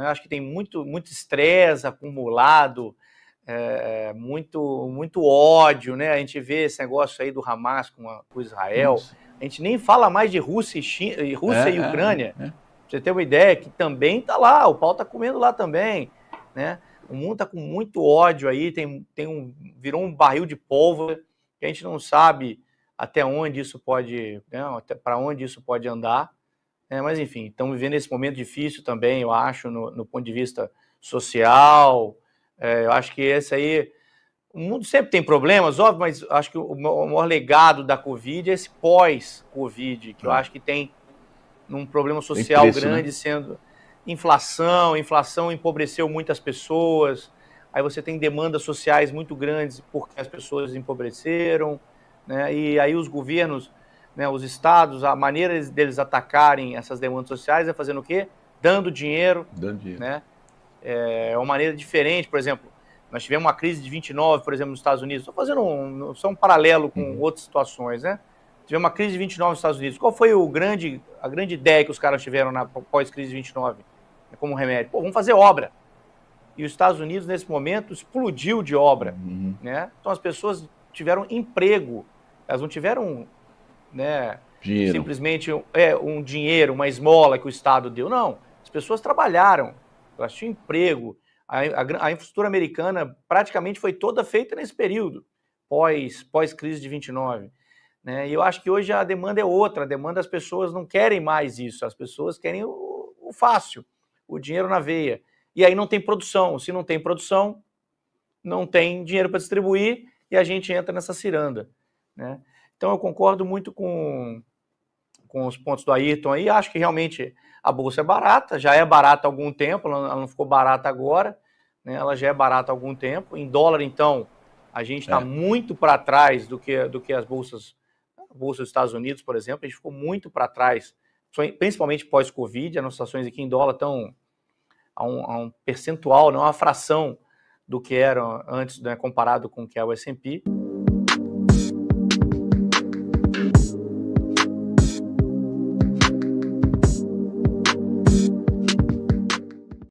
Né? Acho que tem muito muito estresse acumulado, é, muito muito ódio, né? A gente vê esse negócio aí do Hamas com, a, com Israel. Isso. A gente nem fala mais de Rússia e, China, Rússia é, e é, Ucrânia. É, é. Você tem uma ideia que também tá lá, o pau tá comendo lá também, né? O mundo tá com muito ódio aí, tem, tem um virou um barril de pólvora que a gente não sabe até onde isso pode, né, para onde isso pode andar. É, mas, enfim, estamos vivendo esse momento difícil também, eu acho, no, no ponto de vista social. É, eu acho que esse aí. O mundo sempre tem problemas, óbvio, mas acho que o maior legado da Covid é esse pós-Covid, que eu é. acho que tem um problema social preço, né? grande né? sendo inflação, inflação empobreceu muitas pessoas, aí você tem demandas sociais muito grandes porque as pessoas empobreceram, né? E aí os governos né, os estados, a maneira deles atacarem essas demandas sociais é fazendo o quê? Dando dinheiro. Dando dinheiro. Né? É uma maneira diferente, por exemplo, nós tivemos uma crise de 29, por exemplo, nos Estados Unidos, estou fazendo um, só um paralelo com uhum. outras situações, né? Tivemos uma crise de 29 nos Estados Unidos. Qual foi o grande, a grande ideia que os caras tiveram na pós-crise de 29 é como remédio? Pô, vamos fazer obra. E os Estados Unidos, nesse momento, explodiu de obra. Uhum. Né? Então as pessoas tiveram emprego, elas não tiveram né? Dinheiro. Simplesmente é, um dinheiro, uma esmola que o Estado deu. Não. As pessoas trabalharam, elas tinham emprego. A, a, a infraestrutura americana praticamente foi toda feita nesse período, pós, pós crise de 29. Né? E eu acho que hoje a demanda é outra, a demanda as pessoas não querem mais isso, as pessoas querem o, o fácil, o dinheiro na veia. E aí não tem produção. Se não tem produção, não tem dinheiro para distribuir e a gente entra nessa ciranda. Né? Então eu concordo muito com, com os pontos do Ayrton aí. Acho que realmente a bolsa é barata, já é barata há algum tempo, ela não ficou barata agora, né? ela já é barata há algum tempo. Em dólar, então, a gente está é. muito para trás do que, do que as bolsas, a bolsa dos Estados Unidos, por exemplo, a gente ficou muito para trás, principalmente pós-Covid. As nossas ações aqui em dólar estão a um, a um percentual, não a fração do que eram antes, né, comparado com o que é o S&P.